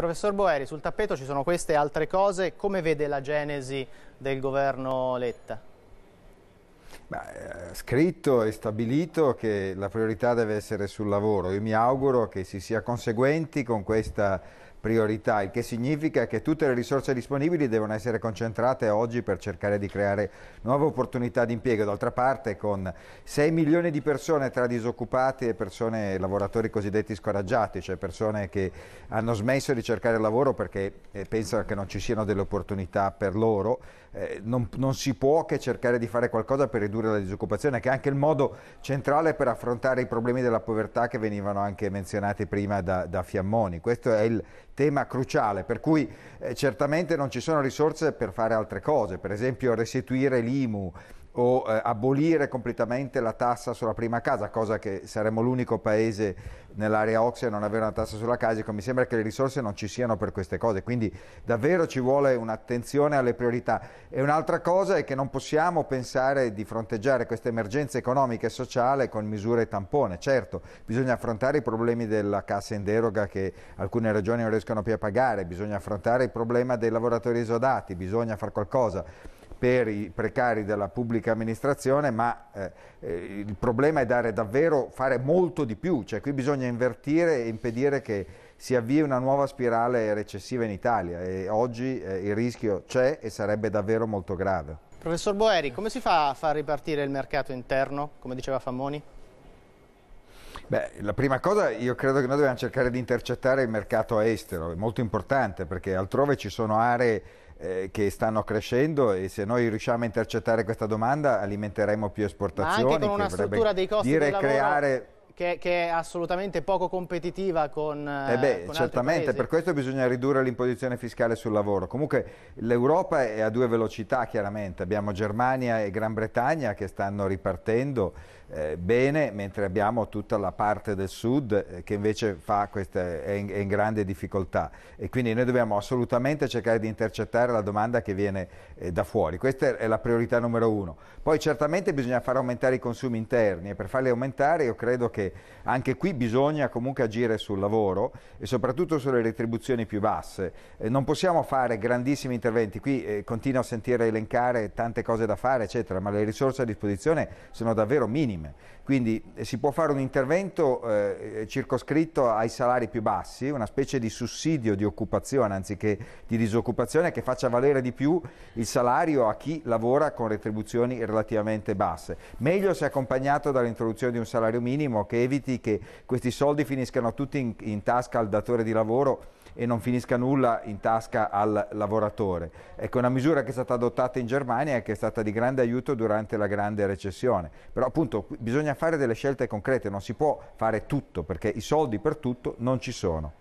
Professor Boeri, sul tappeto ci sono queste altre cose, come vede la genesi del governo Letta? Beh, eh, scritto e stabilito che la priorità deve essere sul lavoro, io mi auguro che si sia conseguenti con questa priorità, il che significa che tutte le risorse disponibili devono essere concentrate oggi per cercare di creare nuove opportunità di impiego. D'altra parte con 6 milioni di persone tra disoccupati e persone, lavoratori cosiddetti scoraggiati, cioè persone che hanno smesso di cercare lavoro perché eh, pensano che non ci siano delle opportunità per loro, eh, non, non si può che cercare di fare qualcosa per ridurre la disoccupazione, che è anche il modo centrale per affrontare i problemi della povertà che venivano anche menzionati prima da, da Fiammoni. Questo è il tema cruciale, per cui eh, certamente non ci sono risorse per fare altre cose, per esempio restituire l'IMU, o eh, abolire completamente la tassa sulla prima casa, cosa che saremmo l'unico paese nell'area Ox a non avere una tassa sulla casa, ecco, mi sembra che le risorse non ci siano per queste cose, quindi davvero ci vuole un'attenzione alle priorità. E un'altra cosa è che non possiamo pensare di fronteggiare questa emergenza economica e sociale con misure tampone, certo, bisogna affrontare i problemi della cassa in deroga che alcune regioni non riescono più a pagare, bisogna affrontare il problema dei lavoratori esodati, bisogna fare qualcosa per i precari della pubblica amministrazione, ma eh, eh, il problema è dare davvero, fare molto di più, cioè qui bisogna invertire e impedire che si avvii una nuova spirale recessiva in Italia e oggi eh, il rischio c'è e sarebbe davvero molto grave. Professor Boeri, come si fa a far ripartire il mercato interno, come diceva Fammoni? Beh, la prima cosa io credo che noi dobbiamo cercare di intercettare il mercato estero, è molto importante perché altrove ci sono aree eh, che stanno crescendo e se noi riusciamo a intercettare questa domanda alimenteremo più esportazioni. Ma anche con una struttura dei costi dire del lavoro... creare che, che, è assolutamente poco competitiva con, eh, eh beh, con certamente, per questo bisogna ridurre l'imposizione fiscale sul lavoro. Comunque l'Europa è a due velocità chiaramente, abbiamo Germania e Gran Bretagna che stanno ripartendo eh, bene, mentre abbiamo tutta la parte del sud eh, che invece queste, è, in, è in grande difficoltà e quindi noi dobbiamo assolutamente cercare di intercettare la domanda che viene eh, da fuori, questa è la priorità numero uno. Poi certamente bisogna far aumentare i consumi interni e per farli aumentare io credo che che anche qui bisogna comunque agire sul lavoro e soprattutto sulle retribuzioni più basse. Eh, non possiamo fare grandissimi interventi, qui eh, continuo a sentire elencare tante cose da fare, eccetera, ma le risorse a disposizione sono davvero minime. Quindi eh, si può fare un intervento eh, circoscritto ai salari più bassi, una specie di sussidio di occupazione anziché di disoccupazione che faccia valere di più il salario a chi lavora con retribuzioni relativamente basse. Meglio se accompagnato dall'introduzione di un salario minimo che eviti che questi soldi finiscano tutti in, in tasca al datore di lavoro e non finisca nulla in tasca al lavoratore. Ecco, una misura che è stata adottata in Germania e che è stata di grande aiuto durante la grande recessione. Però appunto bisogna fare delle scelte concrete, non si può fare tutto perché i soldi per tutto non ci sono.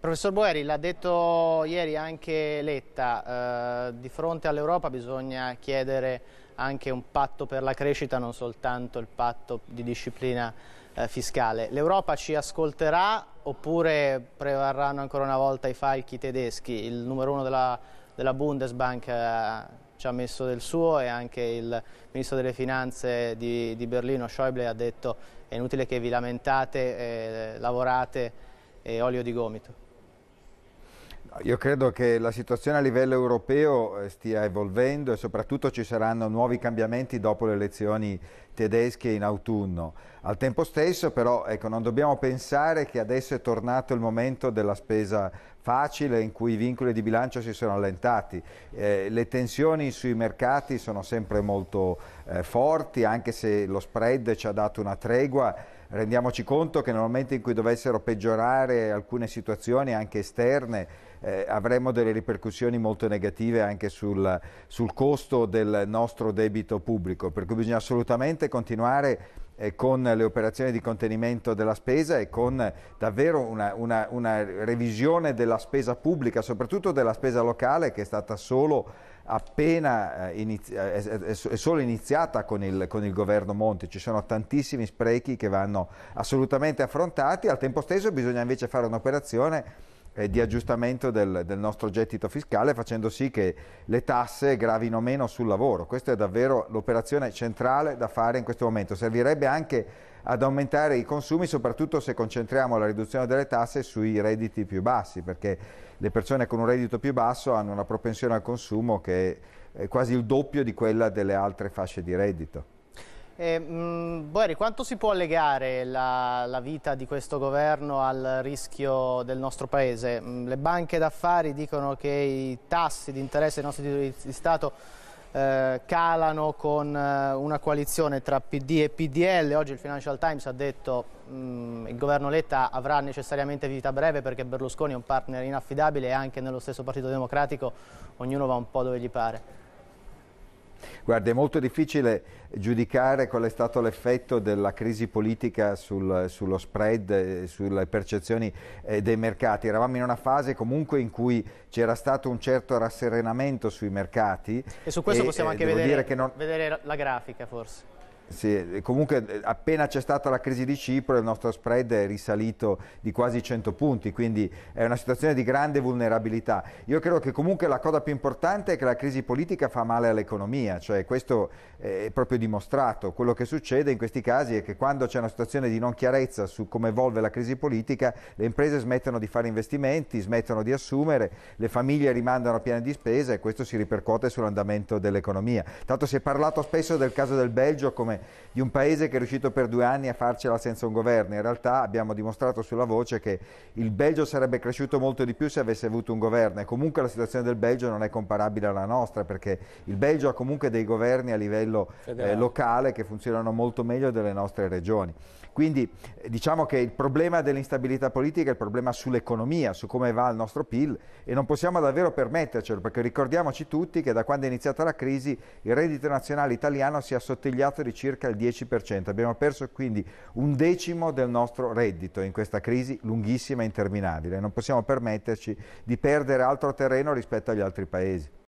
Professor Boeri, l'ha detto ieri anche Letta, eh, di fronte all'Europa bisogna chiedere anche un patto per la crescita, non soltanto il patto di disciplina eh, fiscale. L'Europa ci ascolterà oppure prevarranno ancora una volta i falchi tedeschi? Il numero uno della, della Bundesbank eh, ci ha messo del suo e anche il ministro delle finanze di, di Berlino Schäuble ha detto è inutile che vi lamentate, eh, lavorate e eh, olio di gomito. Io credo che la situazione a livello europeo eh, stia evolvendo e soprattutto ci saranno nuovi cambiamenti dopo le elezioni tedesche in autunno. Al tempo stesso però ecco, non dobbiamo pensare che adesso è tornato il momento della spesa facile in cui i vincoli di bilancio si sono allentati. Eh, le tensioni sui mercati sono sempre molto eh, forti anche se lo spread ci ha dato una tregua rendiamoci conto che nel momento in cui dovessero peggiorare alcune situazioni anche esterne eh, avremo delle ripercussioni molto negative anche sul, sul costo del nostro debito pubblico, per cui bisogna assolutamente continuare eh, con le operazioni di contenimento della spesa e con davvero una, una, una revisione della spesa pubblica, soprattutto della spesa locale che è stata solo appena eh, inizia, eh, è, solo iniziata con il, con il, governo Monti, ci sono tantissimi sprechi che vanno assolutamente affrontati, al tempo stesso bisogna invece fare un'operazione eh, di aggiustamento del, del, nostro gettito fiscale facendo sì che le tasse gravino meno sul lavoro. Questa è davvero l'operazione centrale da fare in questo momento. Servirebbe anche ad aumentare i consumi, soprattutto se concentriamo la riduzione delle tasse sui redditi più bassi, perché le persone con un reddito più basso hanno una propensione al consumo che è quasi il doppio di quella delle altre fasce di reddito. Eh, mm, Boeri, quanto si può legare la, la, vita di questo governo al rischio del nostro Paese? Mm, le banche d'affari dicono che i tassi di interesse dei nostri titoli di Stato eh, calano con eh, una coalizione tra PD e PDL. Oggi il Financial Times ha detto che mm, il governo Letta avrà necessariamente vita breve perché Berlusconi è un partner inaffidabile e anche nello stesso Partito Democratico ognuno va un po' dove gli pare. Guarda, è molto difficile giudicare qual è stato l'effetto della crisi politica sul, sullo spread, eh, sulle percezioni eh, dei mercati. Eravamo in una fase comunque in cui c'era stato un certo rasserenamento sui mercati. E su questo e, possiamo eh, anche vedere, non... vedere la grafica forse. Sì, eh, comunque eh, appena c'è stata la crisi di Cipro il nostro spread è risalito di quasi 100 punti, quindi è una situazione di grande vulnerabilità. Io credo che comunque la cosa più importante è che la crisi politica fa male all'economia, cioè questo eh, è proprio dimostrato. Quello che succede in questi casi è che quando c'è una situazione di non chiarezza su come evolve la crisi politica, le imprese smettono di fare investimenti, smettono di assumere, le famiglie rimandano a piani di spesa e questo si ripercuote sull'andamento dell'economia. Tanto si è parlato spesso del caso del Belgio come di un paese che è riuscito per due anni a farcela senza un governo. In realtà abbiamo dimostrato sulla voce che il Belgio sarebbe cresciuto molto di più se avesse avuto un governo e comunque la situazione del Belgio non è comparabile alla nostra perché il Belgio ha comunque dei governi a livello eh, locale che funzionano molto meglio delle nostre regioni. Quindi eh, diciamo che il problema dell'instabilità politica è il problema sull'economia, su come va il nostro PIL e non possiamo davvero permettercelo perché ricordiamoci tutti che da quando è iniziata la crisi il reddito nazionale italiano si è assottigliato di circa circa il 10%. Abbiamo perso quindi un decimo del nostro reddito in questa crisi lunghissima e interminabile. Non possiamo permetterci di perdere altro terreno rispetto agli altri paesi.